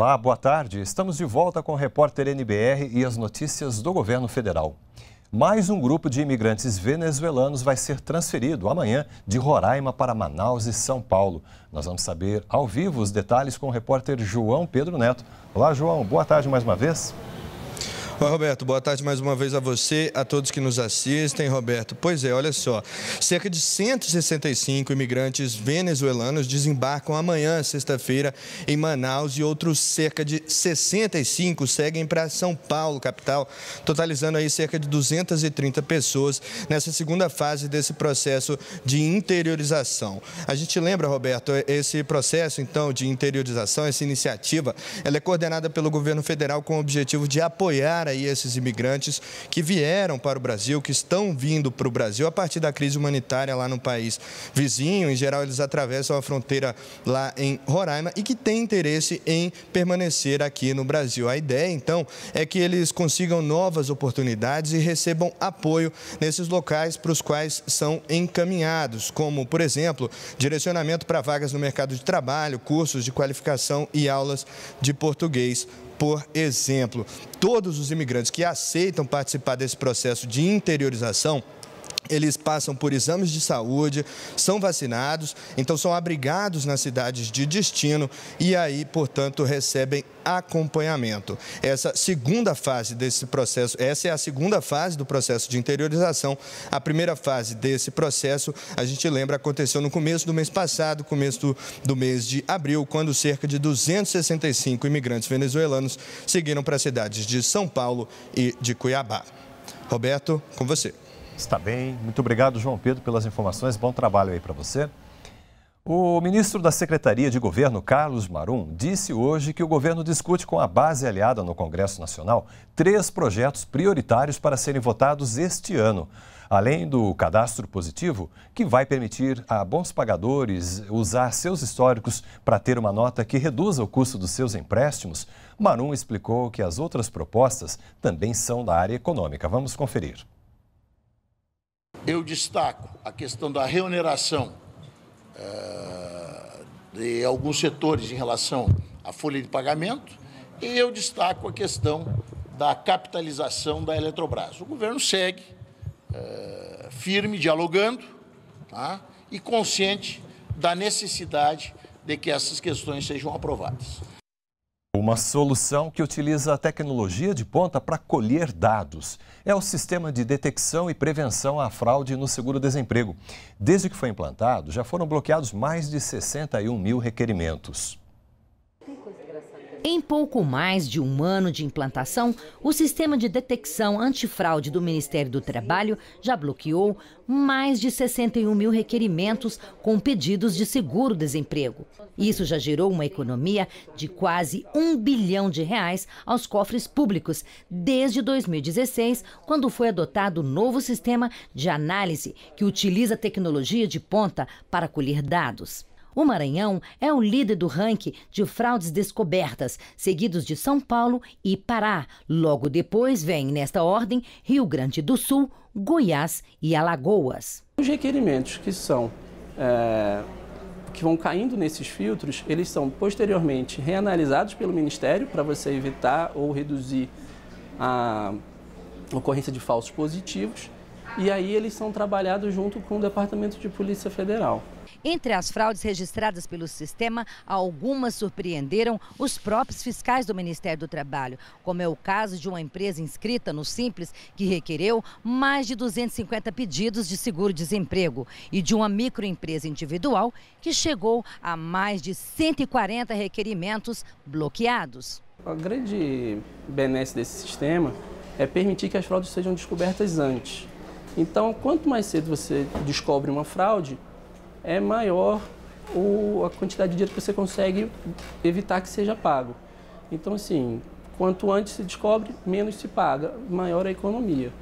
Olá, boa tarde. Estamos de volta com o repórter NBR e as notícias do governo federal. Mais um grupo de imigrantes venezuelanos vai ser transferido amanhã de Roraima para Manaus e São Paulo. Nós vamos saber ao vivo os detalhes com o repórter João Pedro Neto. Olá, João. Boa tarde mais uma vez. Oi, Roberto, boa tarde mais uma vez a você, a todos que nos assistem. Roberto, pois é, olha só. Cerca de 165 imigrantes venezuelanos desembarcam amanhã, sexta-feira, em Manaus e outros cerca de 65 seguem para São Paulo, capital, totalizando aí cerca de 230 pessoas nessa segunda fase desse processo de interiorização. A gente lembra, Roberto, esse processo então de interiorização, essa iniciativa, ela é coordenada pelo governo federal com o objetivo de apoiar aí esses imigrantes que vieram para o Brasil, que estão vindo para o Brasil a partir da crise humanitária lá no país vizinho. Em geral, eles atravessam a fronteira lá em Roraima e que têm interesse em permanecer aqui no Brasil. A ideia, então, é que eles consigam novas oportunidades e recebam apoio nesses locais para os quais são encaminhados, como, por exemplo, direcionamento para vagas no mercado de trabalho, cursos de qualificação e aulas de português por exemplo. Todos os imigrantes que aceitam participar desse processo de interiorização eles passam por exames de saúde, são vacinados, então são abrigados nas cidades de destino e aí, portanto, recebem acompanhamento. Essa segunda fase desse processo, essa é a segunda fase do processo de interiorização. A primeira fase desse processo, a gente lembra, aconteceu no começo do mês passado, começo do, do mês de abril, quando cerca de 265 imigrantes venezuelanos seguiram para as cidades de São Paulo e de Cuiabá. Roberto, com você. Está bem. Muito obrigado, João Pedro, pelas informações. Bom trabalho aí para você. O ministro da Secretaria de Governo, Carlos Marum, disse hoje que o governo discute com a base aliada no Congresso Nacional três projetos prioritários para serem votados este ano. Além do cadastro positivo, que vai permitir a bons pagadores usar seus históricos para ter uma nota que reduza o custo dos seus empréstimos, Marum explicou que as outras propostas também são da área econômica. Vamos conferir eu destaco a questão da reoneração eh, de alguns setores em relação à folha de pagamento e eu destaco a questão da capitalização da Eletrobras. O governo segue eh, firme, dialogando tá? e consciente da necessidade de que essas questões sejam aprovadas. Uma solução que utiliza a tecnologia de ponta para colher dados. É o sistema de detecção e prevenção à fraude no seguro-desemprego. Desde que foi implantado, já foram bloqueados mais de 61 mil requerimentos. Em pouco mais de um ano de implantação, o sistema de detecção antifraude do Ministério do Trabalho já bloqueou mais de 61 mil requerimentos com pedidos de seguro-desemprego. Isso já gerou uma economia de quase um bilhão de reais aos cofres públicos desde 2016, quando foi adotado o novo sistema de análise que utiliza tecnologia de ponta para colher dados. O Maranhão é o líder do ranking de fraudes descobertas, seguidos de São Paulo e Pará. Logo depois vem, nesta ordem, Rio Grande do Sul, Goiás e Alagoas. Os requerimentos que são é, que vão caindo nesses filtros, eles são posteriormente reanalisados pelo Ministério para você evitar ou reduzir a ocorrência de falsos positivos e aí eles são trabalhados junto com o Departamento de Polícia Federal. Entre as fraudes registradas pelo sistema, algumas surpreenderam os próprios fiscais do Ministério do Trabalho, como é o caso de uma empresa inscrita no Simples que requereu mais de 250 pedidos de seguro-desemprego e de uma microempresa individual que chegou a mais de 140 requerimentos bloqueados. A grande benesse desse sistema é permitir que as fraudes sejam descobertas antes. Então, quanto mais cedo você descobre uma fraude, é maior o, a quantidade de dinheiro que você consegue evitar que seja pago. Então, assim, quanto antes se descobre, menos se paga, maior a economia.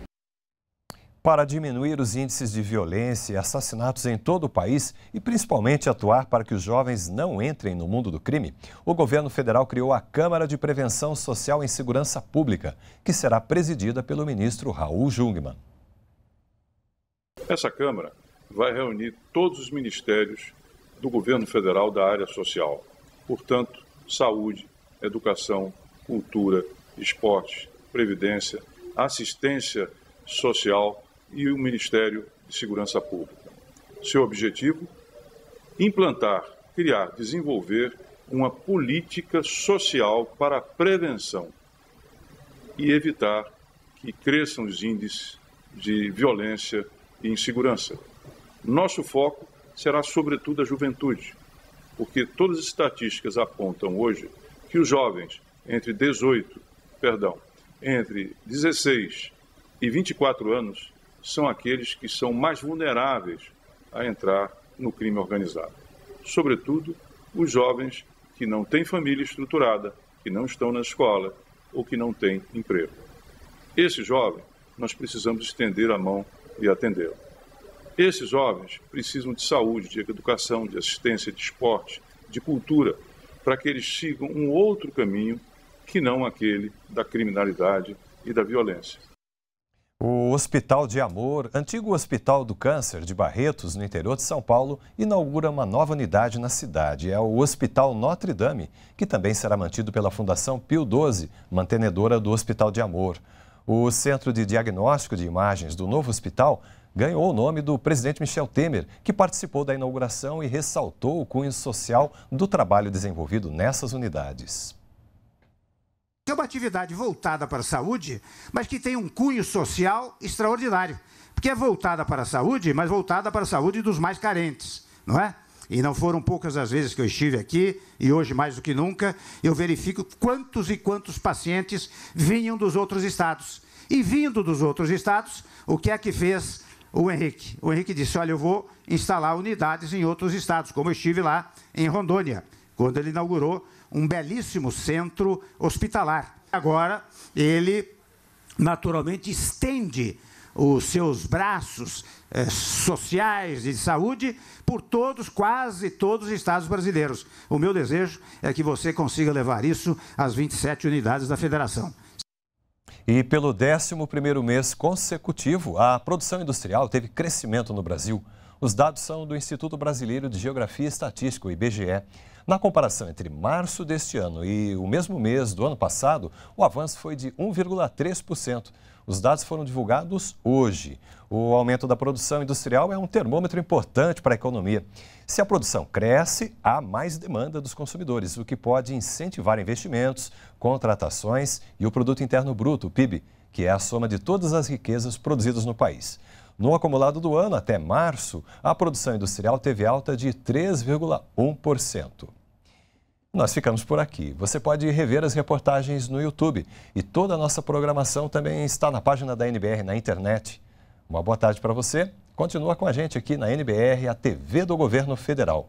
Para diminuir os índices de violência e assassinatos em todo o país e principalmente atuar para que os jovens não entrem no mundo do crime, o governo federal criou a Câmara de Prevenção Social em Segurança Pública, que será presidida pelo ministro Raul Jungmann. Essa Câmara vai reunir todos os ministérios do governo federal da área social. Portanto, saúde, educação, cultura, esporte, previdência, assistência social e o Ministério de Segurança Pública. Seu objetivo? Implantar, criar, desenvolver uma política social para a prevenção e evitar que cresçam os índices de violência e insegurança. Nosso foco será sobretudo a juventude, porque todas as estatísticas apontam hoje que os jovens entre 18, perdão, entre 16 e 24 anos são aqueles que são mais vulneráveis a entrar no crime organizado. Sobretudo os jovens que não têm família estruturada, que não estão na escola ou que não têm emprego. Esse jovem, nós precisamos estender a mão e atendê-lo. Esses jovens precisam de saúde, de educação, de assistência, de esporte, de cultura, para que eles sigam um outro caminho que não aquele da criminalidade e da violência. O Hospital de Amor, antigo Hospital do Câncer de Barretos, no interior de São Paulo, inaugura uma nova unidade na cidade. É o Hospital Notre Dame, que também será mantido pela Fundação Pio XII, mantenedora do Hospital de Amor. O Centro de Diagnóstico de Imagens do novo hospital ganhou o nome do presidente Michel Temer, que participou da inauguração e ressaltou o cunho social do trabalho desenvolvido nessas unidades. É uma atividade voltada para a saúde, mas que tem um cunho social extraordinário, porque é voltada para a saúde, mas voltada para a saúde dos mais carentes, não é? e não foram poucas as vezes que eu estive aqui, e hoje mais do que nunca, eu verifico quantos e quantos pacientes vinham dos outros estados. E vindo dos outros estados, o que é que fez o Henrique? O Henrique disse: Olha, eu vou instalar unidades em outros estados, como eu estive lá em Rondônia, quando ele inaugurou um belíssimo centro hospitalar. Agora, ele naturalmente estende os seus braços eh, sociais e de saúde por todos, quase todos os estados brasileiros. O meu desejo é que você consiga levar isso às 27 unidades da federação. E pelo 11º mês consecutivo, a produção industrial teve crescimento no Brasil. Os dados são do Instituto Brasileiro de Geografia e Estatística, o IBGE. Na comparação entre março deste ano e o mesmo mês do ano passado, o avanço foi de 1,3%. Os dados foram divulgados hoje. O aumento da produção industrial é um termômetro importante para a economia. Se a produção cresce, há mais demanda dos consumidores, o que pode incentivar investimentos, contratações e o produto interno bruto, o PIB, que é a soma de todas as riquezas produzidas no país. No acumulado do ano até março, a produção industrial teve alta de 3,1%. Nós ficamos por aqui. Você pode rever as reportagens no YouTube e toda a nossa programação também está na página da NBR na internet. Uma boa tarde para você. Continua com a gente aqui na NBR, a TV do Governo Federal.